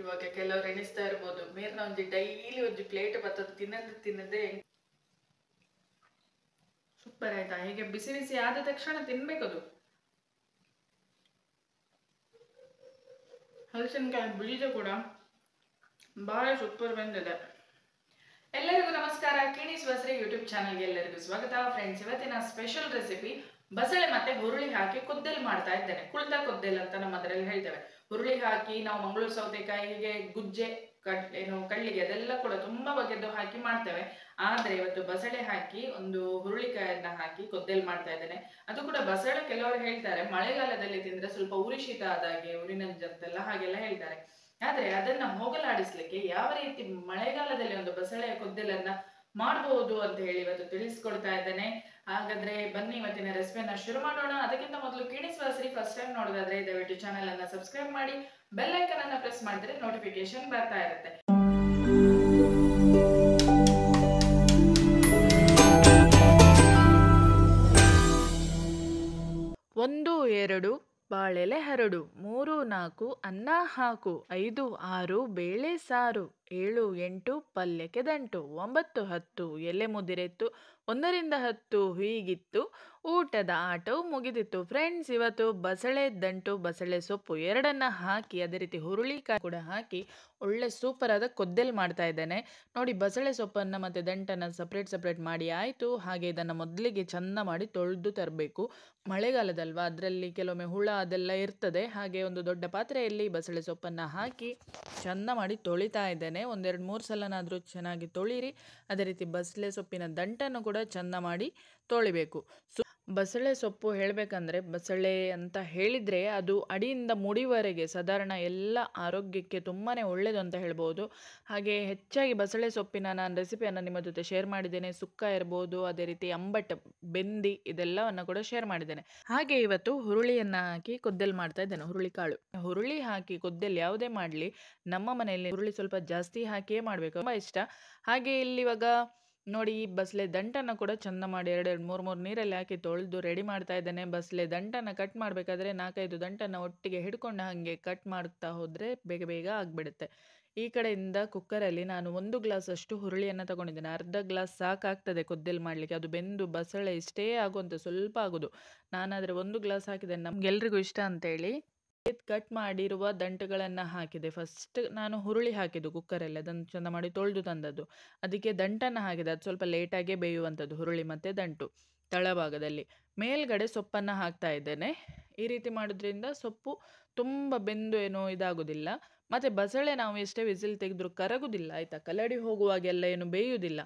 ಇವಾಗ ಕೆಲವ್ರು ಎಣಿಸ್ತಾ ಇರ್ಬೋದು ಮೇರ್ನ ಒಂದು ಡೈಲಿ ಒಂದು ಪ್ಲೇಟ್ ಬತ್ತದ ತಿನ್ನ ತಿನ್ನದೆ ಸೂಪರ್ ಆಯ್ತಾ ಹೀಗೆ ಬಿಸಿ ಬಿಸಿ ಆದ ತಕ್ಷಣ ತಿನ್ಬೇಕದು ಹಲಸಿನಕಾಯಿ ಬೀಜ ಕೂಡ ಬಹಳ ಸೂಪರ್ ಬಂದಿದೆ ಎಲ್ಲರಿಗೂ ನಮಸ್ಕಾರ ಕಿಣಿ ಸ್ವಸ್ರಿ ಯೂಟ್ಯೂಬ್ ಚಾನಲ್ಗೆ ಎಲ್ಲರಿಗೂ ಸ್ವಾಗತ ಫ್ರೆಂಡ್ಸ್ ಇವತ್ತಿನ ಸ್ಪೆಷಲ್ ರೆಸಿಪಿ ಬಸಳೆ ಮತ್ತೆ ಹುರುಳಿ ಹಾಕಿ ಕುದ್ದೆಲ್ ಮಾಡ್ತಾ ಇದ್ದೇನೆ ಕುಳ್ದ ಕುದ್ದಲ್ ಅಂತ ನಮ್ಮ ಅದರಲ್ಲಿ ಹೇಳ್ತೇವೆ ಹುರುಳಿ ಹಾಕಿ ನಾವು ಮಂಗಳೂರು ಸೌತೆಕಾಯಿ ಹೀಗೆ ಗುಜ್ಜೆ ಕಟ್ ಏನು ಕಳ್ಳಿಗೆ ಅದೆಲ್ಲ ಕೂಡ ತುಂಬಾ ಬಗೆದ್ದು ಹಾಕಿ ಮಾಡ್ತೇವೆ ಆದ್ರೆ ಇವತ್ತು ಬಸಳೆ ಹಾಕಿ ಒಂದು ಹುರುಳಿಕಾಯನ್ನ ಹಾಕಿ ಕೊದ್ದೆಲ್ ಮಾಡ್ತಾ ಇದ್ದೇನೆ ಅದು ಕೂಡ ಬಸಳೆ ಕೆಲವರು ಹೇಳ್ತಾರೆ ಮಳೆಗಾಲದಲ್ಲಿ ತಿಂದ್ರೆ ಸ್ವಲ್ಪ ಉರಿ ಆದಾಗೆ ಉರಿನ ಹಾಗೆಲ್ಲ ಹೇಳ್ತಾರೆ ಆದ್ರೆ ಅದನ್ನ ಹೋಗಲಾಡಿಸ್ಲಿಕ್ಕೆ ಯಾವ ರೀತಿ ಮಳೆಗಾಲದಲ್ಲಿ ಒಂದು ಬಸಳೆಯ ಕೊದ್ದೆಲನ್ನ ಮಾಡಬಹುದು ಅಂತ ಹೇಳಿ ಇವತ್ತು ತಿಳಿಸ್ಕೊಡ್ತಾ ಇದ್ದೇನೆ ಹಾಗಾದ್ರೆ ಬನ್ನಿ ಇವತ್ತಿನ ರೆಸಿಪಿಯನ್ನ ಶುರು ಮಾಡೋಣ ಅದಕ್ಕಿಂತ ಮೊದಲು ಸರಿ ಫಸ್ಟ್ ಟೈಮ್ ನೋಡೋದಾದ್ರೆ ದಯವಿಟ್ಟು ಚಾನೆಲ್ ಅನ್ನ ಸಬ್ಸ್ಕ್ರೈಬ್ ಮಾಡಿ ಬೆಲ್ ಐಕನ್ ಅನ್ನ ಪ್ರೆಸ್ ಮಾಡಿದ್ರೆ ನೋಟಿಫಿಕೇಶನ್ ಬರ್ತಾ ಇರುತ್ತೆ ಒಂದು ಎರಡು ಬಾಳೆಲೆ ಹರಡು ಮೂರು ನಾಲ್ಕು ಅನ್ನ ಹಾಕು ಐದು ಆರು ಬೇಳೆ ಸಾರು ಏಳು ಎಂಟು ಪಲ್ಯಕ್ಕೆ ದಂಟು ಒಂಬತ್ತು ಹತ್ತು ಎಲೆ ಮುದಿರೆತ್ತು ಒಂದರಿಂದ ಹತ್ತು ಹೀಗಿತ್ತು ಊಟದ ಆಟವು ಮುಗಿದಿತ್ತು ಫ್ರೆಂಡ್ಸ್ ಇವತ್ತು ಬಸಳೆ ದಂಟು ಬಸಳೆ ಸೊಪ್ಪು ಎರಡನ್ನ ಹಾಕಿ ಅದೇ ರೀತಿ ಹುರುಳಿಕಾಯಿ ಕೂಡ ಹಾಕಿ ಒಳ್ಳೆ ಸೂಪರ್ ಆದ ಕೊದ್ದೆಲ್ ಮಾಡ್ತಾ ಇದ್ದೇನೆ ನೋಡಿ ಬಸಳೆ ಸೊಪ್ಪನ್ನು ಮತ್ತು ದಂಟನ್ನು ಸಪ್ರೇಟ್ ಸಪ್ರೇಟ್ ಮಾಡಿ ಆಯಿತು ಹಾಗೆ ಇದನ್ನು ಮೊದಲಿಗೆ ಚಂದ ಮಾಡಿ ತೊಳೆದು ತರಬೇಕು ಮಳೆಗಾಲದಲ್ವಾ ಅದರಲ್ಲಿ ಕೆಲವೊಮ್ಮೆ ಹುಳ ಅದೆಲ್ಲ ಇರ್ತದೆ ಹಾಗೆ ಒಂದು ದೊಡ್ಡ ಪಾತ್ರೆಯಲ್ಲಿ ಬಸಳೆ ಸೊಪ್ಪನ್ನು ಹಾಕಿ ಚಂದ ಮಾಡಿ ತೊಳಿತಾ ಇದ್ದೇನೆ ಒಂದೆರಡು ಮೂರು ಸಲನಾದರೂ ಚೆನ್ನಾಗಿ ತೊಳೀರಿ ಅದೇ ರೀತಿ ಬಸಳೆ ಸೊಪ್ಪಿನ ದಂಟನ್ನು ಕೂಡ ಚೆಂದ ಮಾಡಿ ತೊಳಿಬೇಕು ಬಸಳೆ ಸೊಪ್ಪು ಹೇಳಬೇಕಂದ್ರೆ ಬಸಳೆ ಅಂತ ಹೇಳಿದ್ರೆ ಅದು ಅಡಿಯಿಂದ ಮುಡಿವರೆಗೆ ಸಾಧಾರಣ ಎಲ್ಲ ಆರೋಗ್ಯಕ್ಕೆ ತುಂಬಾ ಒಳ್ಳೆಯದು ಅಂತ ಹೇಳ್ಬೋದು ಹಾಗೆ ಹೆಚ್ಚಾಗಿ ಬಸಳೆ ಸೊಪ್ಪಿನ ನಾನು ರೆಸಿಪಿಯನ್ನು ನಿಮ್ಮ ಜೊತೆ ಶೇರ್ ಮಾಡಿದ್ದೇನೆ ಸುಕ್ಕ ಇರ್ಬೋದು ಅದೇ ರೀತಿ ಅಂಬಟ್ ಬೆಂದಿ ಇದೆಲ್ಲವನ್ನು ಕೂಡ ಶೇರ್ ಮಾಡಿದ್ದೇನೆ ಹಾಗೆ ಇವತ್ತು ಹುರುಳಿಯನ್ನು ಹಾಕಿ ಕೊದ್ದಲ್ ಮಾಡ್ತಾ ಇದ್ದೇನೆ ಹುರುಳಿ ಕಾಳು ಹುರುಳಿ ಹಾಕಿ ಕೊದ್ದಲ್ ಯಾವುದೇ ಮಾಡಲಿ ನಮ್ಮ ಮನೆಯಲ್ಲಿ ಹುರುಳಿ ಸ್ವಲ್ಪ ಜಾಸ್ತಿ ಹಾಕಿಯೇ ಮಾಡಬೇಕು ತುಂಬ ಇಷ್ಟ ಹಾಗೆ ಇಲ್ಲಿ ಇವಾಗ ನೋಡಿ ಈ ಬಸಳೆ ದಂಟನ್ನ ಕೂಡ ಚಂದ ಮಾಡಿ ಎರಡೆರಡು ಮೂರು ಮೂರು ನೀರಲ್ಲಿ ಹಾಕಿ ತೊಳೆದು ರೆಡಿ ಮಾಡ್ತಾ ಇದ್ದಾನೆ ಬಸಳೆ ದಂಟನ್ನ ಕಟ್ ಮಾಡಬೇಕಾದ್ರೆ ನಾಲ್ಕೈದು ದಂಟನ್ನ ಒಟ್ಟಿಗೆ ಹಿಡ್ಕೊಂಡು ಹಾಗೆ ಕಟ್ ಮಾಡ್ತಾ ಹೋದರೆ ಬೇಗ ಬೇಗ ಆಗಿಬಿಡುತ್ತೆ ಈ ಕಡೆಯಿಂದ ಕುಕ್ಕರಲ್ಲಿ ನಾನು ಒಂದು ಗ್ಲಾಸ್ ಅಷ್ಟು ಹುರುಳಿಯನ್ನು ತಗೊಂಡಿದ್ದೇನೆ ಅರ್ಧ ಗ್ಲಾಸ್ ಸಾಕಾಗ್ತದೆ ಕೊದ್ದೆಲ್ ಮಾಡಲಿಕ್ಕೆ ಅದು ಬೆಂದು ಬಸಳೆ ಇಷ್ಟೇ ಆಗುವಂಥ ಸ್ವಲ್ಪ ಆಗೋದು ನಾನಾದರೆ ಒಂದು ಗ್ಲಾಸ್ ಹಾಕಿದ್ದೇನೆ ನಮಗೆಲ್ರಿಗೂ ಇಷ್ಟ ಅಂತೇಳಿ ಕಟ್ ಮಾಡಿರುವ ದಂಟುಗಳನ್ನು ಹಾಕಿದೆ ಫಸ್ಟ್ ನಾನು ಹುರುಳಿ ಹಾಕಿದ್ದು ಅಲ್ಲಿ ಅದನ್ನು ಚಂದ ಮಾಡಿ ತೊಳೆದು ತಂದದ್ದು ಅದಕ್ಕೆ ದಂಟನ್ನ ಹಾಕಿದೆ ಅದು ಸ್ವಲ್ಪ ಲೇಟಾಗಿ ಬೇಯುವಂಥದ್ದು ಹುರುಳಿ ಮತ್ತೆ ದಂಟು ತಳಭಾಗದಲ್ಲಿ ಮೇಲ್ಗಡೆ ಸೊಪ್ಪನ್ನ ಹಾಕ್ತಾ ಇದ್ದೇನೆ ಈ ರೀತಿ ಮಾಡೋದ್ರಿಂದ ಸೊಪ್ಪು ತುಂಬ ಬೆಂದು ಏನೋ ಇದಾಗೋದಿಲ್ಲ ಮತ್ತು ಬಸಳೆ ನಾವು ಎಷ್ಟೇ ವಿಸಿಲ್ ತೆಗೆದ್ರು ಕರಗುದಿಲ್ಲ ಆಯಿತಾ ಕಲಡಿ ಹೋಗುವಾಗೆಲ್ಲ ಏನು ಬೇಯುವುದಿಲ್ಲ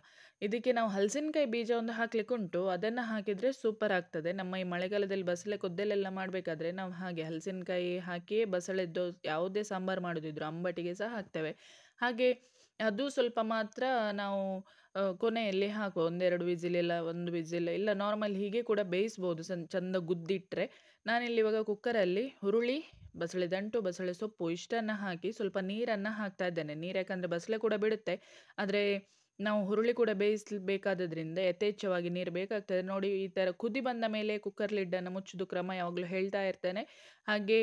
ಇದಕ್ಕೆ ನಾವು ಹಲಸಿನಕಾಯಿ ಬೀಜ ಒಂದು ಹಾಕ್ಲಿಕ್ಕೆ ಉಂಟು ಅದನ್ನು ಹಾಕಿದರೆ ಸೂಪರ್ ಆಗ್ತದೆ ನಮ್ಮ ಈ ಮಳೆಗಾಲದಲ್ಲಿ ಬಸಳೆ ಕೊದ್ದಲೆಲ್ಲ ಮಾಡಬೇಕಾದ್ರೆ ನಾವು ಹಾಗೆ ಹಲಸಿನಕಾಯಿ ಹಾಕಿಯೇ ಬಸಳೆದ್ದು ಯಾವುದೇ ಸಾಂಬಾರು ಮಾಡೋದಿದ್ರು ಅಂಬಟಿಗೆ ಸಹ ಹಾಕ್ತೇವೆ ಹಾಗೆ ಅದು ಸ್ವಲ್ಪ ಮಾತ್ರ ನಾವು ಕೊನೆಯಲ್ಲಿ ಹಾಕುವ ಒಂದೆರಡು ವಿಜಿಲ್ ಇಲ್ಲ ಒಂದು ವಿಜಿಲ್ ಇಲ್ಲ ನಾರ್ಮಲ್ ಹೀಗೆ ಕೂಡ ಬೇಯಿಸ್ಬೋದು ಸಣ್ಣ ಚಂದ ಗುದ್ದಿಟ್ಟರೆ ನಾನಿಲ್ಲಿ ಇವಾಗ ಕುಕ್ಕರಲ್ಲಿ ಹುರುಳಿ ಬಸಳೆ ದಂಟು ಬಸಳೆ ಸೊಪ್ಪು ಇಷ್ಟನ್ನು ಹಾಕಿ ಸ್ವಲ್ಪ ನೀರನ್ನು ಹಾಕ್ತಾ ಇದ್ದೇನೆ ನೀರು ಯಾಕಂದರೆ ಬಸಳೆ ಕೂಡ ಬಿಡುತ್ತೆ ಆದರೆ ನಾವು ಹುರುಳಿ ಕೂಡ ಬೇಯಿಸಬೇಕಾದ್ರಿಂದ ಯಥೇಚ್ಛವಾಗಿ ನೀರು ಬೇಕಾಗ್ತದೆ ನೋಡಿ ಈ ಥರ ಕುದಿ ಬಂದ ಮೇಲೆ ಕುಕ್ಕರ್ ಲಿಡ್ಡನ್ನು ಮುಚ್ಚುದು ಕ್ರಮ ಯಾವಾಗಲೂ ಹೇಳ್ತಾ ಇರ್ತೇನೆ ಹಾಗೆ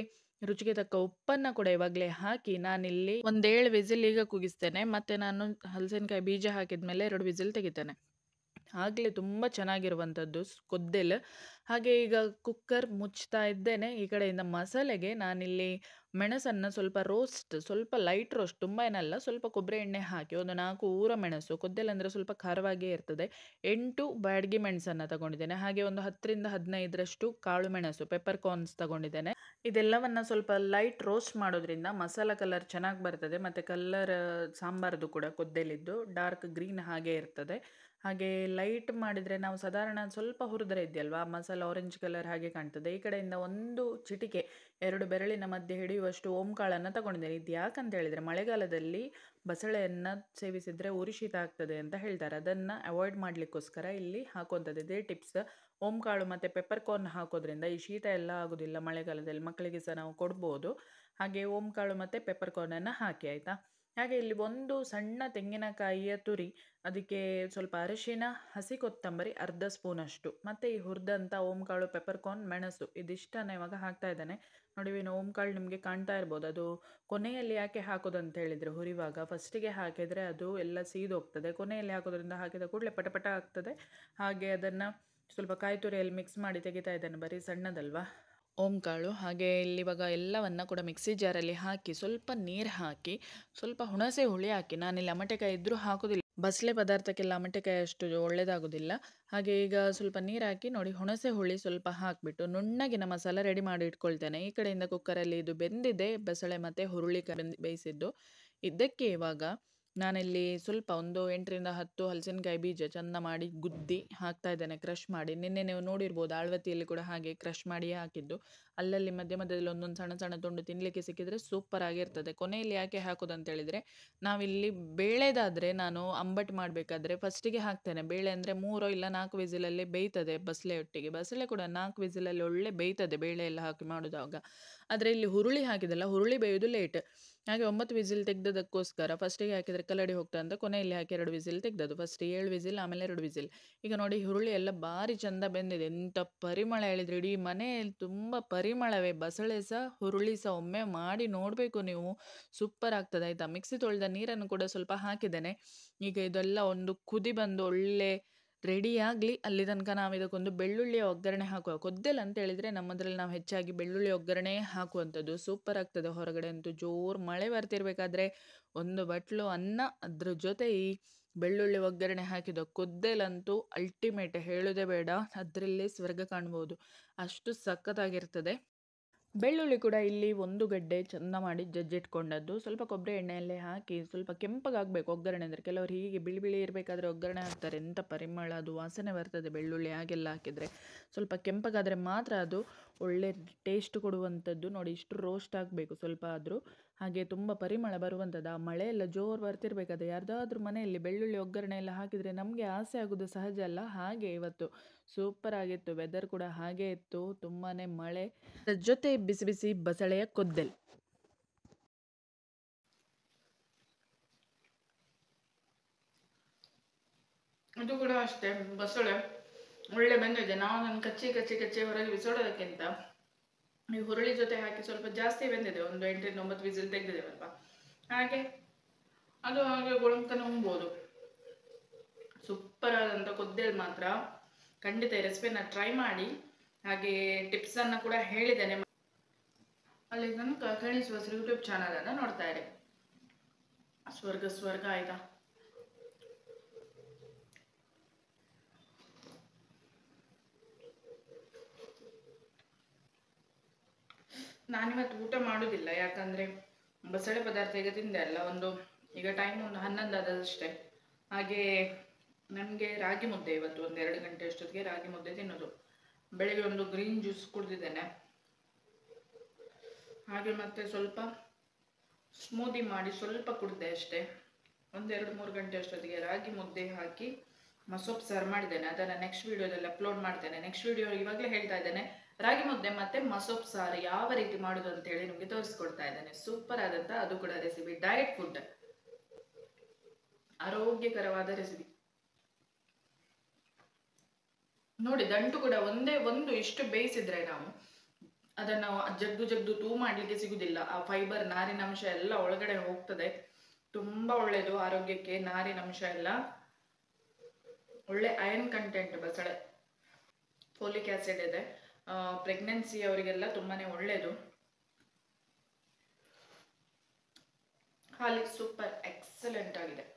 ರುಚಿಗೆ ತಕ್ಕ ಉಪ್ಪನ್ನು ಕೂಡ ಇವಾಗಲೇ ಹಾಕಿ ನಾನಿಲ್ಲಿ ಒಂದೇಳು ವಿಸಿಲ್ ಈಗ ಕುಗಿಸ್ತೇನೆ ಮತ್ತು ನಾನು ಹಲಸಿನಕಾಯಿ ಬೀಜ ಹಾಕಿದ ಮೇಲೆ ಎರಡು ವಿಸಿಲ್ ತೆಗಿತೇನೆ ಆಗಲೇ ತುಂಬ ಚೆನ್ನಾಗಿರುವಂಥದ್ದು ಕೊದ್ದೆಲ್ ಹಾಗೆ ಈಗ ಕುಕ್ಕರ್ ಮುಚ್ತಾ ಇದ್ದೇನೆ ಈ ಕಡೆಯಿಂದ ಮಸಾಲೆಗೆ ನಾನಿಲ್ಲಿ ಮೆಣಸನ್ನು ಸ್ವಲ್ಪ ರೋಸ್ಟ್ ಸ್ವಲ್ಪ ಲೈಟ್ ರೋಸ್ಟ್ ತುಂಬ ಏನಲ್ಲ ಸ್ವಲ್ಪ ಕೊಬ್ಬರಿ ಎಣ್ಣೆ ಹಾಕಿ ಒಂದು ನಾಲ್ಕು ಊರ ಮೆಣಸು ಅಂದರೆ ಸ್ವಲ್ಪ ಖಾರವಾಗೇ ಇರ್ತದೆ ಎಂಟು ಬ್ಯಾಡ್ಗಿ ಮೆಣಸನ್ನು ತಗೊಂಡಿದ್ದೇನೆ ಹಾಗೆ ಒಂದು ಹತ್ತರಿಂದ ಹದಿನೈದರಷ್ಟು ಕಾಳು ಮೆಣಸು ಪೆಪ್ಪರ್ ಕಾರ್ನ್ಸ್ ತಗೊಂಡಿದ್ದೇನೆ ಇದೆಲ್ಲವನ್ನು ಸ್ವಲ್ಪ ಲೈಟ್ ರೋಸ್ಟ್ ಮಾಡೋದ್ರಿಂದ ಮಸಾಲ ಕಲರ್ ಚೆನ್ನಾಗಿ ಬರ್ತದೆ ಮತ್ತು ಕಲರ್ ಸಾಂಬಾರದು ಕೂಡ ಕೊದ್ದೆಲಿದ್ದು ಡಾರ್ಕ್ ಗ್ರೀನ್ ಹಾಗೆ ಇರ್ತದೆ ಹಾಗೆ ಲೈಟ್ ಮಾಡಿದರೆ ನಾವು ಸಾಧಾರಣ ಸ್ವಲ್ಪ ಹುರಿದ್ರೆ ಇದೆಯಲ್ವಾ ಮಸಾಲ ಆರೆಂಜ್ ಕಲರ್ ಹಾಗೆ ಕಾಣ್ತದೆ ಈ ಕಡೆಯಿಂದ ಒಂದು ಚಿಟಿಕೆ ಎರಡು ಬೆರಳಿನ ಮಧ್ಯೆ ಹಿಡಿಯುವಷ್ಟು ಓಂಕಾಳನ್ನು ತಗೊಂಡಿದ್ದೇನೆ ಇದು ಯಾಕಂತ ಹೇಳಿದರೆ ಮಳೆಗಾಲದಲ್ಲಿ ಬಸಳೆಯನ್ನು ಸೇವಿಸಿದರೆ ಶೀತ ಆಗ್ತದೆ ಅಂತ ಹೇಳ್ತಾರೆ ಅದನ್ನು ಅವಾಯ್ಡ್ ಮಾಡಲಿಕ್ಕೋಸ್ಕರ ಇಲ್ಲಿ ಹಾಕುವಂಥದ್ದು ಇದೇ ಟಿಪ್ಸ್ ಓಂಕಾಳು ಮತ್ತು ಪೆಪ್ಪರ್ ಹಾಕೋದ್ರಿಂದ ಈ ಶೀತ ಎಲ್ಲ ಆಗೋದಿಲ್ಲ ಮಳೆಗಾಲದಲ್ಲಿ ಮಕ್ಕಳಿಗೆ ಸಹ ನಾವು ಕೊಡ್ಬೋದು ಹಾಗೆ ಓಂಕಾಳು ಮತ್ತು ಪೆಪ್ಪರ್ಕಾರ್ನನ್ನು ಹಾಕಿ ಆಯಿತಾ ಹಾಗೆ ಇಲ್ಲಿ ಒಂದು ಸಣ್ಣ ತೆಂಗಿನಕಾಯಿಯ ತುರಿ ಅದಕ್ಕೆ ಸ್ವಲ್ಪ ಅರಿಶಿನ ಹಸಿ ಕೊತ್ತಂಬರಿ ಅರ್ಧ ಸ್ಪೂನ್ ಅಷ್ಟು ಮತ್ತು ಈ ಹುರಿದಂಥ ಓಂಕಾಳು ಪೆಪರ್ಕಾರ್ನ್ ಮೆಣಸು ಇದಿಷ್ಟನ್ನು ಇವಾಗ ಹಾಕ್ತಾ ಇದ್ದಾನೆ ನೋಡಿ ಏನು ಓಂಕಾಳು ನಿಮಗೆ ಕಾಣ್ತಾ ಇರ್ಬೋದು ಅದು ಕೊನೆಯಲ್ಲಿ ಯಾಕೆ ಹಾಕೋದು ಅಂತ ಹೇಳಿದರೆ ಹುರಿವಾಗ ಫಸ್ಟಿಗೆ ಹಾಕಿದರೆ ಅದು ಎಲ್ಲ ಸೀದೋಗ್ತದೆ ಕೊನೆಯಲ್ಲಿ ಹಾಕೋದ್ರಿಂದ ಹಾಕಿದ ಕೂಡಲೇ ಪಟಪಟ ಆಗ್ತದೆ ಹಾಗೆ ಅದನ್ನು ಸ್ವಲ್ಪ ಕಾಯಿ ತುರಿಯಲ್ಲಿ ಮಿಕ್ಸ್ ಮಾಡಿ ತೆಗಿತಾ ಇದ್ದಾನೆ ಬರೀ ಸಣ್ಣದಲ್ವಾ ಕಾಳು ಹಾಗೆ ಇಲ್ಲಿ ಇವಾಗ ಎಲ್ಲವನ್ನು ಕೂಡ ಮಿಕ್ಸಿ ಜಾರಲ್ಲಿ ಹಾಕಿ ಸ್ವಲ್ಪ ನೀರು ಹಾಕಿ ಸ್ವಲ್ಪ ಹುಣಸೆ ಹುಳಿ ಹಾಕಿ ನಾನಿಲ್ಲಿ ಅಮಟೆಕಾಯಿ ಇದ್ದರೂ ಹಾಕೋದಿಲ್ಲ ಬಸಳೆ ಪದಾರ್ಥಕ್ಕೆಲ್ಲ ಅಮಟೆಕಾಯಿ ಅಷ್ಟು ಒಳ್ಳೆಯದಾಗೋದಿಲ್ಲ ಹಾಗೆ ಈಗ ಸ್ವಲ್ಪ ನೀರು ಹಾಕಿ ನೋಡಿ ಹುಣಸೆ ಹುಳಿ ಸ್ವಲ್ಪ ಹಾಕಿಬಿಟ್ಟು ನುಣ್ಣಗಿನ ಮಸಾಲ ರೆಡಿ ಮಾಡಿ ಇಟ್ಕೊಳ್ತೇನೆ ಈ ಕಡೆಯಿಂದ ಕುಕ್ಕರಲ್ಲಿ ಇದು ಬೆಂದಿದೆ ಬಸಳೆ ಮತ್ತು ಹುರುಳಿ ಬೆಂದು ಬೇಯಿಸಿದ್ದು ಇದಕ್ಕೆ ಇವಾಗ ನಾನಿಲ್ಲಿ ಸ್ವಲ್ಪ ಒಂದು ಎಂಟರಿಂದ ಹತ್ತು ಹಲಸಿನಕಾಯಿ ಬೀಜ ಚೆಂದ ಮಾಡಿ ಗುದ್ದಿ ಹಾಕ್ತಾ ಇದ್ದೇನೆ ಕ್ರಷ್ ಮಾಡಿ ನಿನ್ನೆ ನೀವು ನೋಡಿರ್ಬೋದು ಆಳ್ವತಿಯಲ್ಲಿ ಕೂಡ ಹಾಗೆ ಕ್ರಷ್ ಮಾಡಿಯೇ ಹಾಕಿದ್ದು ಅಲ್ಲಲ್ಲಿ ಮಧ್ಯ ಮಧ್ಯದಲ್ಲಿ ಒಂದೊಂದು ಸಣ್ಣ ಸಣ್ಣ ತುಂಡು ತಿನ್ನಲಿಕ್ಕೆ ಸಿಕ್ಕಿದರೆ ಸೂಪರ್ ಆಗಿರ್ತದೆ ಕೊನೆಯಲ್ಲಿ ಯಾಕೆ ಹಾಕೋದು ಅಂತ ನಾವಿಲ್ಲಿ ಬೇಳೆದಾದರೆ ನಾನು ಅಂಬಟ್ ಮಾಡಬೇಕಾದ್ರೆ ಫಸ್ಟಿಗೆ ಹಾಕ್ತೇನೆ ಬೇಳೆ ಅಂದರೆ ಮೂರೋ ಇಲ್ಲ ನಾಲ್ಕು ವಿಸಿಲಲ್ಲಿ ಬೇಯ್ತದೆ ಬಸಳೆ ಒಟ್ಟಿಗೆ ಬಸಳೆ ಕೂಡ ನಾಲ್ಕು ವಿಸಿಲಲ್ಲಿ ಒಳ್ಳೆ ಬೇಯ್ತದೆ ಬೇಳೆ ಎಲ್ಲ ಹಾಕಿ ಮಾಡೋದಾಗ ಆದರೆ ಇಲ್ಲಿ ಹುರುಳಿ ಹಾಕಿದಲ್ಲ ಹುರುಳಿ ಬೇಯೋದು ಲೇಟ್ ಹಾಗೆ ಒಂಬತ್ತು ವಿಸಿಲ್ ಫಸ್ಟ್ ಫಸ್ಟಿಗೆ ಹಾಕಿದರೆ ಕಲಡಿ ಹೋಗ್ತಾ ಅಂತ ಕೊನೆಯಲ್ಲಿ ಹಾಕಿ ಎರಡು ವಿಸಿಲ್ ತೆಗ್ದದ್ದು ಫಸ್ಟ್ ಏಳು ವಿಸಿಲ್ ಆಮೇಲೆ ಎರಡು ವಿಸಿಲ್ ಈಗ ನೋಡಿ ಹುರುಳಿ ಎಲ್ಲ ಭಾರಿ ಚಂದ ಬೆಂದಿದೆ ಎಂಥ ಪರಿಮಳ ಹೇಳಿದ್ರೆ ಇಡೀ ಮನೆಯಲ್ಲಿ ತುಂಬ ಪರಿಮಳವೇ ಬಸಳೆ ಸಹ ಹುರುಳಿ ಸಹ ಒಮ್ಮೆ ಮಾಡಿ ನೋಡಬೇಕು ನೀವು ಸೂಪರ್ ಆಗ್ತದೆ ಆಯಿತಾ ಮಿಕ್ಸಿ ತೊಳೆದ ನೀರನ್ನು ಕೂಡ ಸ್ವಲ್ಪ ಹಾಕಿದ್ದೇನೆ ಈಗ ಇದೆಲ್ಲ ಒಂದು ಕುದಿ ಬಂದು ಒಳ್ಳೆ ರೆಡಿಯಾಗಲಿ ಅಲ್ಲಿ ತನಕ ನಾವು ಇದಕ್ಕೊಂದು ಬೆಳ್ಳುಳ್ಳಿಯ ಒಗ್ಗರಣೆ ಹಾಕುವ ಕೊದ್ದೆಲ್ ಅಂತ ಹೇಳಿದ್ರೆ ನಮ್ಮದ್ರಲ್ಲಿ ನಾವು ಹೆಚ್ಚಾಗಿ ಬೆಳ್ಳುಳ್ಳಿ ಒಗ್ಗರಣೆ ಹಾಕುವಂಥದ್ದು ಸೂಪರ್ ಆಗ್ತದೆ ಹೊರಗಡೆ ಅಂತೂ ಜೋರು ಮಳೆ ಬರ್ತಿರ್ಬೇಕಾದ್ರೆ ಒಂದು ಬಟ್ಲು ಅನ್ನ ಅದ್ರ ಜೊತೆ ಈ ಬೆಳ್ಳುಳ್ಳಿ ಒಗ್ಗರಣೆ ಹಾಕಿದ ಕೊದ್ದಲಂತೂ ಅಲ್ಟಿಮೇಟ್ ಹೇಳೋದೇ ಬೇಡ ಅದರಲ್ಲೇ ಸ್ವರ್ಗ ಕಾಣ್ಬೋದು ಅಷ್ಟು ಸಖತ್ತಾಗಿರ್ತದೆ ಬೆಳ್ಳುಳ್ಳಿ ಕೂಡ ಇಲ್ಲಿ ಒಂದು ಗಡ್ಡೆ ಚಂದ ಮಾಡಿ ಜಜ್ಜಿಟ್ಕೊಂಡದ್ದು ಸ್ವಲ್ಪ ಕೊಬ್ಬರಿ ಎಣ್ಣೆಯಲ್ಲೇ ಹಾಕಿ ಸ್ವಲ್ಪ ಕೆಂಪಗಾಗಬೇಕು ಒಗ್ಗರಣೆ ಅಂದರೆ ಕೆಲವರು ಹೀಗೆ ಬಿಳಿ ಬಿಳಿ ಇರಬೇಕಾದ್ರೆ ಒಗ್ಗರಣೆ ಹಾಕ್ತಾರೆ ಎಂಥ ಪರಿಮಳ ಅದು ವಾಸನೆ ಬರ್ತದೆ ಬೆಳ್ಳುಳ್ಳಿ ಹಾಗೆಲ್ಲ ಹಾಕಿದರೆ ಸ್ವಲ್ಪ ಕೆಂಪಗಾದರೆ ಮಾತ್ರ ಅದು ಒಳ್ಳೆ ಟೇಸ್ಟ್ ಕೊಡುವಂಥದ್ದು ನೋಡಿ ಇಷ್ಟು ರೋಸ್ಟ್ ಆಗಬೇಕು ಸ್ವಲ್ಪ ಆದರೂ ಹಾಗೆ ತುಂಬ ಪರಿಮಳ ಬರುವಂತದ್ದು ಆ ಮಳೆ ಎಲ್ಲ ಜೋರು ಬರ್ತಿರ್ಬೇಕಾದ್ರೆ ಯಾರ್ದಾದ್ರೂ ಮನೆಯಲ್ಲಿ ಬೆಳ್ಳುಳ್ಳಿ ಒಗ್ಗರಣೆ ಎಲ್ಲ ಹಾಕಿದ್ರೆ ನಮಗೆ ಆಸೆ ಆಗೋದು ಸಹಜ ಅಲ್ಲ ಹಾಗೆ ಇವತ್ತು ಸೂಪರ್ ಆಗಿತ್ತು ವೆದರ್ ಕೂಡ ಹಾಗೆ ಇತ್ತು ತುಂಬಾನೇ ಮಳೆ ಜೊತೆ ಬಿಸಿ ಬಿಸಿ ಬಸಳೆಯ ಕೊದ್ದೆಲ್ ಅದು ಕೂಡ ಅಷ್ಟೇ ಬಸಳೆ ಒಳ್ಳೆ ಬಂದಿದೆ ನಾವು ನನ್ನ ಕಚ್ಚಿ ಕಚ್ಚಿ ಕಚ್ಚಿ ಹೊರಗೆ ಬಿಸೋಡೋದಕ್ಕಿಂತ ನೀವು ಹುರುಳಿ ಜೊತೆ ಹಾಕಿ ಸ್ವಲ್ಪ ಜಾಸ್ತಿ ಬೆಂದಿದೆ ಒಂದು ಎಂಟರಿಂದ ಒಂಬತ್ತು ವಿಸಿಲ್ ಅಲ್ವಾ ಹಾಗೆ ಅದು ಹಾಗೆ ಗುಣಮುಖನ ಉಂಬೋದು ಸೂಪರ್ ಆದಂಥ ಕೊದ್ದೆಲ್ ಮಾತ್ರ ಖಂಡಿತ ರೆಸಿಪಿನ ಟ್ರೈ ಮಾಡಿ ಹಾಗೆ ಟಿಪ್ಸ್ ಅನ್ನ ಕೂಡ ಹೇಳಿದ್ದೇನೆ ಅಲ್ಲಿ ನನ್ನ ಕಣಿಸುವ ಯೂಟ್ಯೂಬ್ ಚಾನಲನ್ನು ನೋಡ್ತಾ ಇದೆ ಸ್ವರ್ಗ ಸ್ವರ್ಗ ಆಯ್ತಾ ನಾನಿವತ್ತು ಊಟ ಮಾಡೋದಿಲ್ಲ ಯಾಕಂದ್ರೆ ಬಸಳೆ ಪದಾರ್ಥ ಈಗ ತಿಂದೆ ಅಲ್ಲ ಒಂದು ಈಗ ಟೈಮ್ ಒಂದು ಹನ್ನೊಂದು ಅದಷ್ಟೇ ಹಾಗೆ ನನಗೆ ರಾಗಿ ಮುದ್ದೆ ಇವತ್ತು ಒಂದು ಎರಡು ಗಂಟೆ ಅಷ್ಟೊತ್ತಿಗೆ ರಾಗಿ ಮುದ್ದೆ ತಿನ್ನೋದು ಬೆಳಿಗ್ಗೆ ಒಂದು ಗ್ರೀನ್ ಜ್ಯೂಸ್ ಕುಡ್ದಿದ್ದೇನೆ ಹಾಗೆ ಮತ್ತೆ ಸ್ವಲ್ಪ ಸ್ಮೂದಿ ಮಾಡಿ ಸ್ವಲ್ಪ ಕುಡಿದೆ ಅಷ್ಟೇ ಒಂದೆರಡು ಮೂರು ಗಂಟೆ ಅಷ್ಟೊತ್ತಿಗೆ ರಾಗಿ ಮುದ್ದೆ ಹಾಕಿ ಮಸೋಪ್ ಸರ್ವ್ ಮಾಡಿದ್ದೇನೆ ಅದನ್ನ ನೆಕ್ಸ್ಟ್ ವಿಡಿಯೋದಲ್ಲಿ ಅಪ್ಲೋಡ್ ಮಾಡ್ತೇನೆ ನೆಕ್ಸ್ಟ್ ವೀಡಿಯೋ ಇವಾಗಲೇ ಹೇಳ್ತಾ ಇದ್ದೇನೆ ರಾಗಿ ಮುದ್ದೆ ಮತ್ತೆ ಮಸೊಪ್ ಸಾರು ಯಾವ ರೀತಿ ಮಾಡುದು ಅಂತ ಹೇಳಿ ನಿಮಗೆ ತೋರಿಸ್ಕೊಡ್ತಾ ಇದ್ದೇನೆ ಸೂಪರ್ ಆದಂತ ಅದು ಕೂಡ ರೆಸಿಪಿ ಡಯಟ್ ಫುಡ್ ಆರೋಗ್ಯಕರವಾದ ರೆಸಿಪಿ ನೋಡಿ ದಂಟು ಕೂಡ ಒಂದೇ ಒಂದು ಇಷ್ಟು ಬೇಯಿಸಿದ್ರೆ ನಾವು ಅದನ್ನ ಜಗ್ದು ಜಗ್ದು ತೂ ಮಾಡ್ಲಿಕ್ಕೆ ಸಿಗುದಿಲ್ಲ ಆ ಫೈಬರ್ ನಾರಿನ ಅಂಶ ಎಲ್ಲ ಒಳಗಡೆ ಹೋಗ್ತದೆ ತುಂಬಾ ಒಳ್ಳೇದು ಆರೋಗ್ಯಕ್ಕೆ ನಾರಿನ ಅಂಶ ಎಲ್ಲ ಒಳ್ಳೆ ಐರನ್ ಕಂಟೆಂಟ್ ಬಸಳೆ ಫೋಲಿಕ್ ಆಸಿಡ್ ಇದೆ ಪ್ರೆಗ್ನೆನ್ಸಿ ಅವರಿಗೆಲ್ಲ ತುಂಬಾ ಒಳ್ಳೆಯದು ಖಾಲಿ ಸೂಪರ್ ಎಕ್ಸಲೆಂಟ್ ಆಗಿದೆ